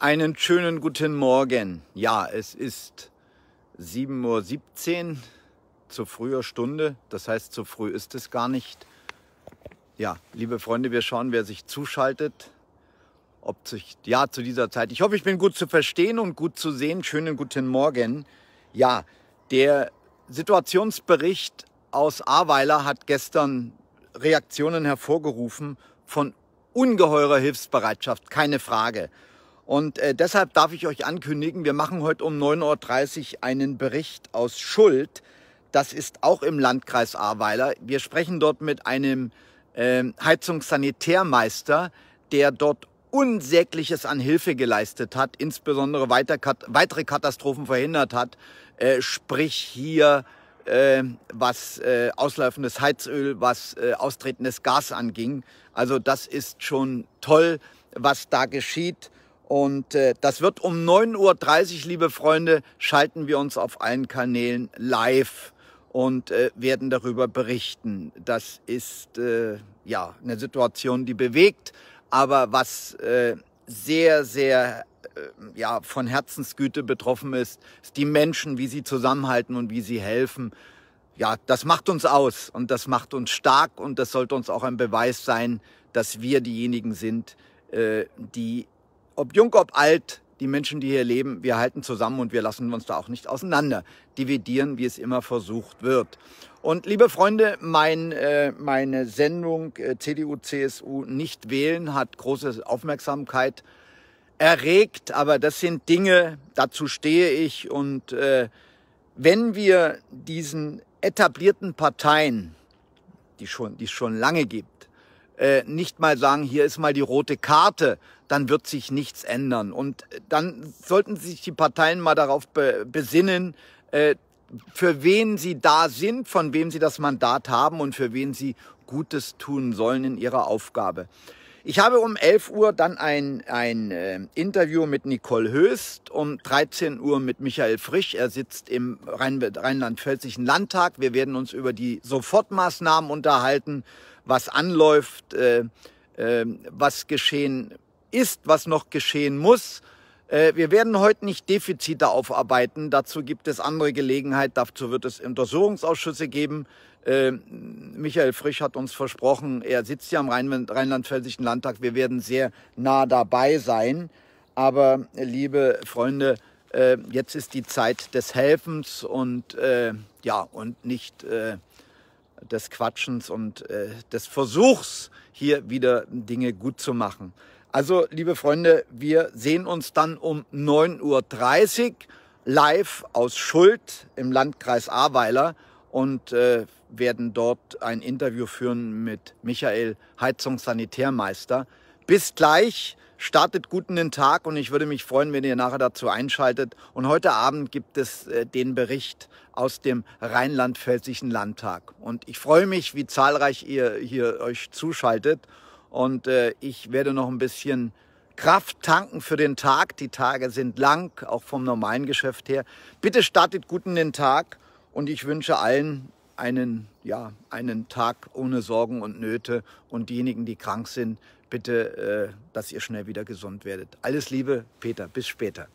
Einen schönen guten Morgen. Ja, es ist 7.17 Uhr zur früher Stunde. Das heißt, zu früh ist es gar nicht. Ja, liebe Freunde, wir schauen, wer sich zuschaltet. Ob sich, ja, zu dieser Zeit. Ich hoffe, ich bin gut zu verstehen und gut zu sehen. Schönen guten Morgen. Ja, der Situationsbericht aus Ahrweiler hat gestern Reaktionen hervorgerufen von ungeheurer Hilfsbereitschaft, keine Frage. Und äh, deshalb darf ich euch ankündigen, wir machen heute um 9.30 Uhr einen Bericht aus Schuld. Das ist auch im Landkreis Ahrweiler. Wir sprechen dort mit einem äh, Heizungssanitärmeister, der dort Unsägliches an Hilfe geleistet hat, insbesondere weiter, kat weitere Katastrophen verhindert hat, äh, sprich hier ähm, was äh, auslaufendes Heizöl, was äh, austretendes Gas anging. Also das ist schon toll, was da geschieht. Und äh, das wird um 9.30 Uhr, liebe Freunde, schalten wir uns auf allen Kanälen live und äh, werden darüber berichten. Das ist äh, ja eine Situation, die bewegt, aber was äh, sehr, sehr äh, ja, von Herzensgüte betroffen ist, ist die Menschen, wie sie zusammenhalten und wie sie helfen. Ja, das macht uns aus und das macht uns stark und das sollte uns auch ein Beweis sein, dass wir diejenigen sind, äh, die ob jung, ob alt, die Menschen, die hier leben, wir halten zusammen und wir lassen uns da auch nicht auseinander dividieren, wie es immer versucht wird. Und liebe Freunde, mein, äh, meine Sendung äh, CDU, CSU nicht wählen hat große Aufmerksamkeit erregt, aber das sind Dinge, dazu stehe ich. Und äh, wenn wir diesen etablierten Parteien, die, schon, die es schon lange gibt, äh, nicht mal sagen, hier ist mal die rote Karte, dann wird sich nichts ändern. Und äh, dann sollten sich die Parteien mal darauf be besinnen, äh, für wen sie da sind, von wem sie das Mandat haben und für wen sie Gutes tun sollen in ihrer Aufgabe. Ich habe um 11 Uhr dann ein, ein äh, Interview mit Nicole Höst, um 13 Uhr mit Michael Frisch. Er sitzt im Rhein Rheinland-Pfälzischen Landtag. Wir werden uns über die Sofortmaßnahmen unterhalten, was anläuft, äh, äh, was geschehen ist, was noch geschehen muss. Äh, wir werden heute nicht Defizite aufarbeiten. Dazu gibt es andere Gelegenheit. Dazu wird es Untersuchungsausschüsse geben. Äh, Michael Frisch hat uns versprochen, er sitzt hier am Rheinland-Pfälzischen Landtag. Wir werden sehr nah dabei sein. Aber liebe Freunde, äh, jetzt ist die Zeit des Helfens und ja und nicht des Quatschens und des Versuchs, hier wieder Dinge gut zu machen. Also, liebe Freunde, wir sehen uns dann um 9.30 Uhr live aus Schuld im Landkreis Ahrweiler und äh, werden dort ein Interview führen mit Michael Heizungssanitärmeister. Bis gleich, startet guten den Tag und ich würde mich freuen, wenn ihr nachher dazu einschaltet. Und heute Abend gibt es äh, den Bericht aus dem Rheinland-Pfälzischen Landtag. Und ich freue mich, wie zahlreich ihr hier euch zuschaltet. Und äh, ich werde noch ein bisschen Kraft tanken für den Tag. Die Tage sind lang, auch vom normalen Geschäft her. Bitte startet gut in den Tag und ich wünsche allen einen, ja, einen Tag ohne Sorgen und Nöte. Und diejenigen, die krank sind, bitte, äh, dass ihr schnell wieder gesund werdet. Alles Liebe, Peter. Bis später.